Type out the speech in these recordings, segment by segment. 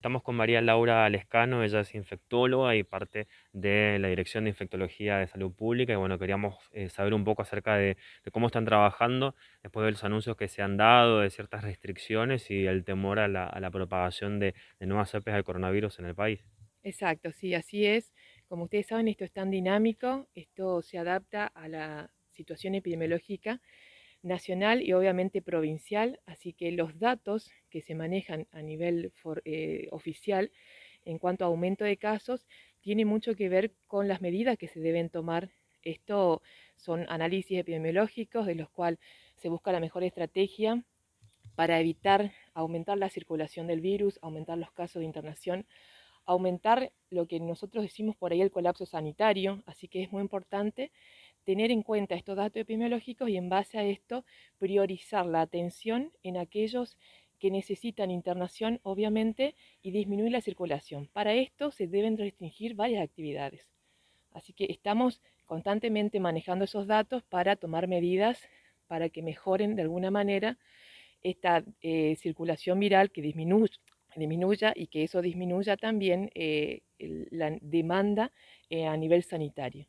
Estamos con María Laura Lescano, ella es infectóloga y parte de la Dirección de Infectología de Salud Pública. Y bueno, queríamos eh, saber un poco acerca de, cómo están trabajando después de los anuncios que se han dado, de ciertas restricciones y el temor a la, propagación de, nuevas cepas del coronavirus en el país. Exacto, sí, así es. Como ustedes saben, esto es tan dinámico, esto se adapta a la situación epidemiológica nacional y obviamente provincial, así que los datos que se manejan a nivel eh, oficial en cuanto a aumento de casos tiene mucho que ver con las medidas que se deben tomar. Esto son análisis epidemiológicos de los cuales se busca la mejor estrategia para evitar aumentar la circulación del virus, aumentar los casos de internación, aumentar lo que nosotros decimos por ahí el colapso sanitario, así que es muy importante tener en cuenta estos datos epidemiológicos y en base a esto priorizar la atención en aquellos que necesitan internación, obviamente, y disminuir la circulación. Para esto se deben restringir varias actividades. Así que estamos constantemente manejando esos datos para tomar medidas para que mejoren de alguna manera esta eh, circulación viral que disminuya y que eso disminuya también eh, la demanda eh, a nivel sanitario.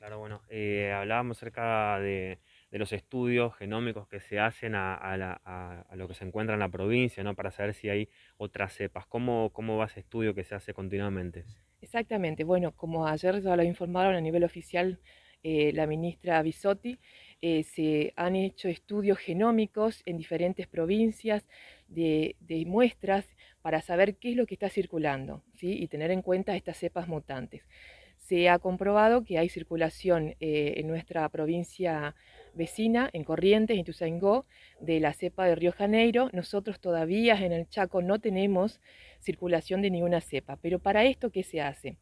Claro, bueno, eh, hablábamos acerca de, los estudios genómicos que se hacen a, lo que se encuentra en la provincia, ¿no? Para saber si hay otras cepas. ¿Cómo, cómo va ese estudio que se hace continuamente? Exactamente, bueno, como ayer ya lo informaron a nivel oficial eh, la ministra Bisotti, eh, se han hecho estudios genómicos en diferentes provincias de, de, muestras para saber qué es lo que está circulando ¿sí? y tener en cuenta estas cepas mutantes se ha comprobado que hay circulación eh, en nuestra provincia vecina, en Corrientes, en Ituzaingó, de la cepa de Río Janeiro. Nosotros todavía en el Chaco no tenemos circulación de ninguna cepa, pero para esto, ¿qué se hace?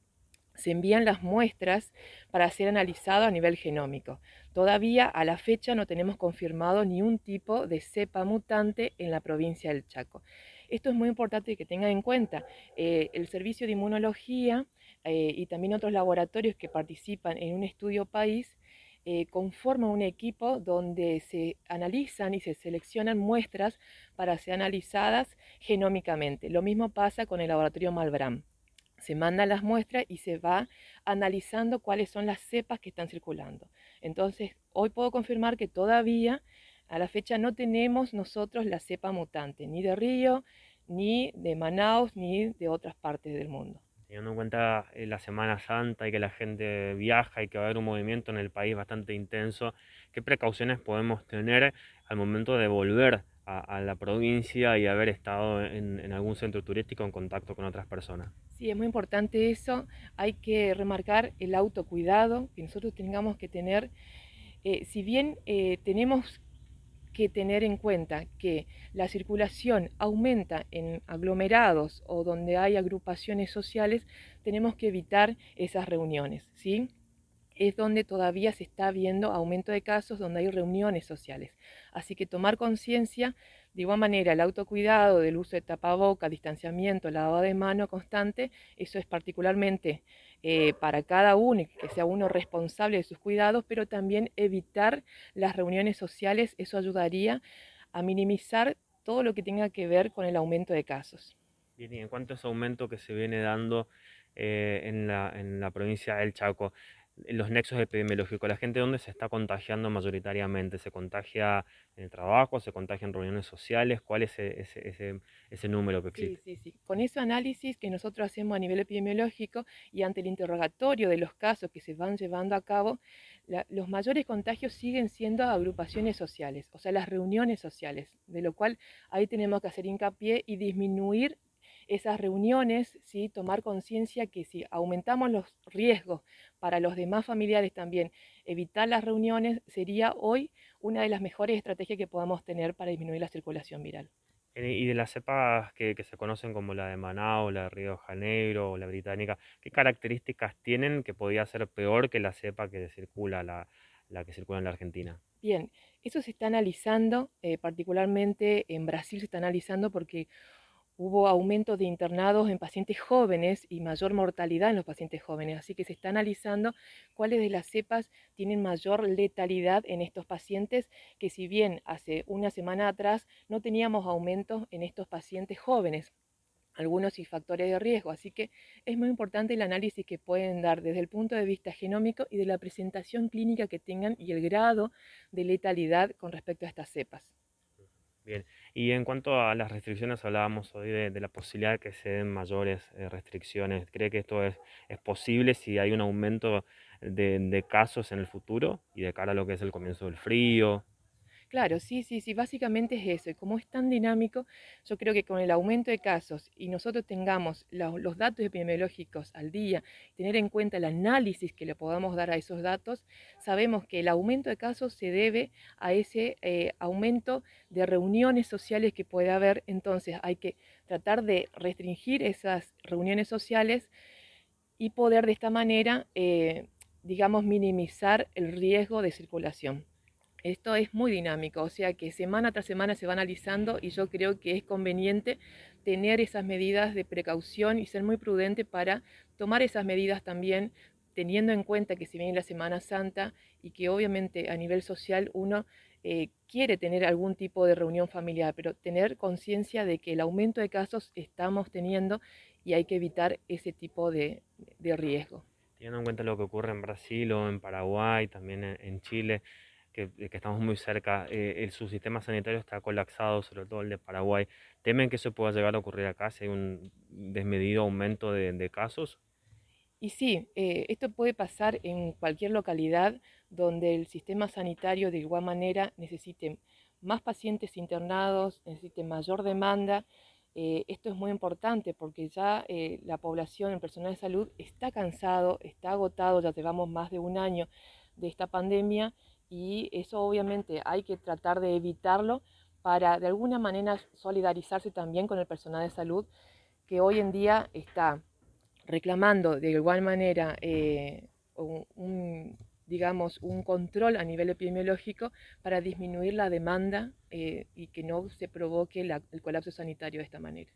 se envían las muestras para ser analizado a nivel genómico. Todavía a la fecha no tenemos confirmado ni un tipo de cepa mutante en la provincia del Chaco. Esto es muy importante que tengan en cuenta. Eh, el servicio de inmunología eh, y también otros laboratorios que participan en un estudio país eh, conforman un equipo donde se analizan y se seleccionan muestras para ser analizadas genómicamente. Lo mismo pasa con el laboratorio Malbram. Se mandan las muestras y se va analizando cuáles son las cepas que están circulando. Entonces, hoy puedo confirmar que todavía a la fecha no tenemos nosotros la cepa mutante, ni de Río, ni de Manaus, ni de otras partes del mundo. Teniendo en cuenta eh, la Semana Santa y que la gente viaja y que va a haber un movimiento en el país bastante intenso, ¿qué precauciones podemos tener al momento de volver a, la provincia y haber estado en, algún centro turístico en contacto con otras personas? Sí, es muy importante eso. Hay que remarcar el autocuidado que nosotros tengamos que tener eh, si bien eh, tenemos que tener en cuenta que la circulación aumenta en aglomerados o donde hay agrupaciones sociales, tenemos que evitar esas reuniones, ¿sí? Es donde todavía se está viendo aumento de casos, donde hay reuniones sociales. Así que tomar conciencia, de igual manera, el autocuidado del uso de tapaboca, distanciamiento, lavado de mano constante, eso es particularmente eh, para cada uno que sea uno responsable de sus cuidados, pero también evitar las reuniones sociales, eso ayudaría a minimizar todo lo que tenga que ver con el aumento de casos. Bien, y en cuanto a ese aumento que se viene dando eh, en la provincia del Chaco, los nexos epidemiológicos, la gente donde se está contagiando mayoritariamente, se contagia en el trabajo, se contagia en reuniones sociales, cuál es e-, ese, ese, ese, número que existe. Sí, sí, sí. Con ese análisis que nosotros hacemos a nivel epidemiológico y ante el interrogatorio de los casos que se van llevando a cabo, los mayores contagios siguen siendo agrupaciones sociales, o sea, las reuniones sociales, de lo cual ahí tenemos que hacer hincapié y disminuir esas reuniones, ¿sí? tomar conciencia que si aumentamos los riesgos para los demás familiares también, evitar las reuniones sería hoy una de las mejores estrategias que podamos tener para disminuir la circulación viral. E, y de las cepas que, se conocen como la de Manao, la de Río Janeiro o la británica, ¿qué características tienen que podría ser peor que la cepa que circula, la, que circula en la Argentina? Bien, eso se está analizando, eh, particularmente en Brasil se está analizando porque hubo aumento de internados en pacientes jóvenes y mayor mortalidad en los pacientes jóvenes. Así que se está analizando cuáles de las cepas tienen mayor letalidad en estos pacientes, que si bien hace una semana atrás no teníamos aumentos en estos pacientes jóvenes algunos y factores de riesgo. Así que es muy importante el análisis que pueden dar desde el punto de vista genómico y de la presentación clínica que tengan y el grado de letalidad con respecto a estas cepas. Bien, y en cuanto a las restricciones, hablábamos hoy de, la posibilidad de que se den mayores eh, restricciones. ¿Cree que esto es, posible si hay un aumento de casos en el futuro y de cara a lo que es el comienzo del frío? Claro, sí, sí, sí, básicamente es eso. Y como es tan dinámico, yo creo que con el aumento de casos y nosotros tengamos los, datos epidemiológicos al día, tener en cuenta el análisis que le podamos dar a esos datos, sabemos que el aumento de casos se debe a ese eh, aumento de reuniones sociales que puede haber. Entonces hay que tratar de restringir esas reuniones sociales y poder de esta manera, eh, digamos, minimizar el riesgo de circulación. Esto es muy dinámico, o sea que semana tras semana se va analizando y yo creo que es conveniente tener esas medidas de precaución y ser muy prudente para tomar esas medidas también teniendo en cuenta que se viene la Semana Santa y que obviamente a nivel social uno eh, quiere tener algún tipo de reunión familiar, pero tener conciencia de que el aumento de casos estamos teniendo y hay que evitar ese tipo de, de riesgo. Teniendo en cuenta lo que ocurre en Brasil o en Paraguay, también en Chile, eh, que, estamos muy cerca, eh, el, su sistema sanitario está colapsado, sobre todo el de Paraguay. ¿Temen que eso pueda llegar a ocurrir acá si hay un desmedido aumento de, casos? Y sí, eh, esto puede pasar en cualquier localidad donde el sistema sanitario de igual manera necesite más pacientes internados, necesite mayor demanda. esto es muy importante porque ya la población, el personal de salud está cansado, está agotado, ya llevamos más de un año de esta pandemia y eso obviamente hay que tratar de evitarlo para de alguna manera solidarizarse también con el personal de salud que hoy en día está reclamando de igual manera eh, un, digamos, un control a nivel epidemiológico para disminuir la demanda eh, y que no se provoque el colapso sanitario de esta manera.